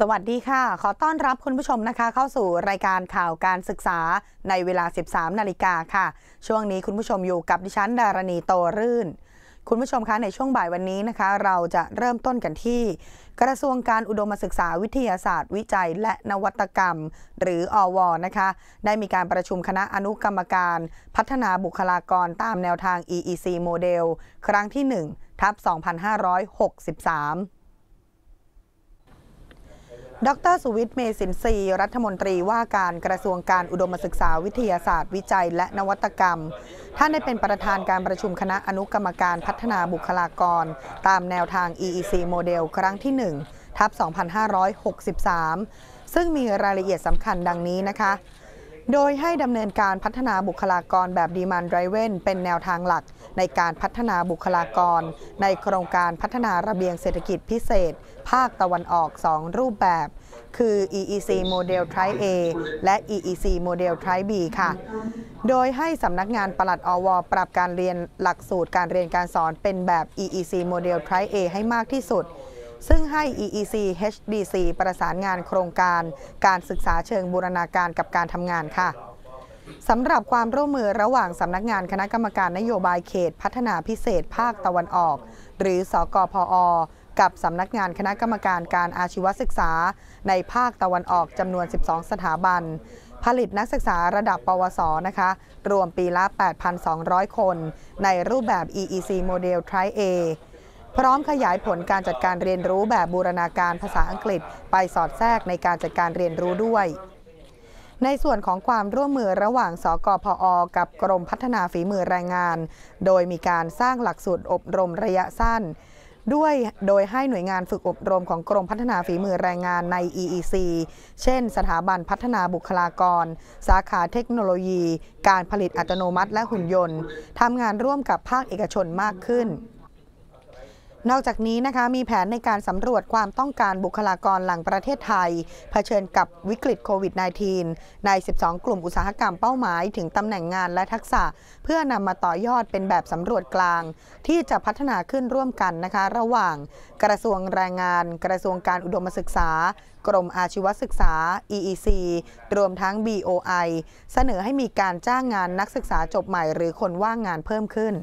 สวัสดีค่ะ ขอต้อนรับคุณผู้ชมนะคะเข้าสู่รายการข่าวการศึกษาในเวลา 13 นาฬิกาค่ะ ช่วงนี้คุณผู้ชมอยู่กับดิฉันดารณีโตรื่น คุณผู้ชมคะในช่วงบ่ายวันนี้นะคะเราจะเริ่มต้นกันที่ กระทรวงการอุดมศึกษาวิทยาศาสตร์วิจัยและนวัตกรรมหรืออวนะคะได้มีการประชุมคณะอนุกรรมการพัฒนาบุคลากรตามแนวทาง EEC โมเดลครั้งที่1ทับ2563ดรสุวิทย์เมสินทรีรัฐมนตรีว่าการกระทรวงการอุดมศึกษาวิทยาศาสตร์วิจัยและนวัตกรรมท่านได้เป็นประธานการประชุมคณะอนุกรรมการพัฒนาบุคลากร ตามแนวทาง EEC โมเดลครั้งที่ 1ทับ 2563 ซึ่งมีรายละเอียดสำคัญดังนี้นะคะโดยให้ดำเนินการพัฒนาบุคลากรแบบดีมันไรเวนเป็นแนวทางหลักในการพัฒนาบุคลากรในโครงการพัฒนาระเบียงเศรษฐกิจพิเศษภาคตะวันออก 2 รูปแบบ คือ EEC Model Type A และ EEC Model Type B ค่ะ โดยให้สำนักงานปลัดอว ปรับการเรียนหลักสูตรการเรียนการสอนเป็นแบบ EEC Model Type A ให้มากที่สุดซึ่งให้ EEC HDC ประสานงานโครงการ การศึกษาเชิงบูรณาการกับการทำงานค่ะสำหรับความร่วมมือระหว่างสำนักงานคณะกรรมการนโยบายเขตพัฒนาพิเศษภาคตะวันออก หรือสอกพอ กับสำนักงานคณะกรรมการการอาชีวศึกษา ในภาคตะวันออกจำนวน 12 สถาบัน ผลิตนักศึกษาระดับปวส นะคะรวมปีละ 8,200 คน ในรูปแบบ EEC model Tri-A พร้อมขยายผลการจัดการเรียนรู้แบบบูรณาการภาษาอังกฤษไปสอดแทรกในการจัดการเรียนรู้ด้วย ในส่วนของความร่วมมือระหว่างสกพอ กับกรมพัฒนาฝีมือแรงงาน โดยมีการสร้างหลักสูตรอบรมระยะสั้น ด้วย โดยให้หน่วยงานฝึกอบรมของกรมพัฒนาฝีมือแรงงานใน EEC เช่น สถาบันพัฒนาบุคลากร สาขาเทคโนโลยี การผลิตอัตโนมัติและหุ่นยนต์ทำงานร่วมกับภาคเอกชนมากขึ้นนอกจากนี้นะคะมีแผนในการสำรวจความต้องการบุคลากรหลังประเทศไทยเผชิญกับวิกฤตโควิด -19 ใน 12 กลุ่มอุตสาหกรรมเป้าหมายถึงตำแหน่งงานและทักษะเพื่อนำมาต่อยอดเป็นแบบสำรวจกลาง ที่จะพัฒนาขึ้นร่วมกันนะคะ ระหว่างกระทรวงแรงงาน กระทรวงการอุดมศึกษา กรมอาชีวศึกษา EEC รวมทั้ง BOI เสนอให้มีการจ้างงานนักศึกษาจบใหม่ หรือคนว่างงานเพิ่มขึ้น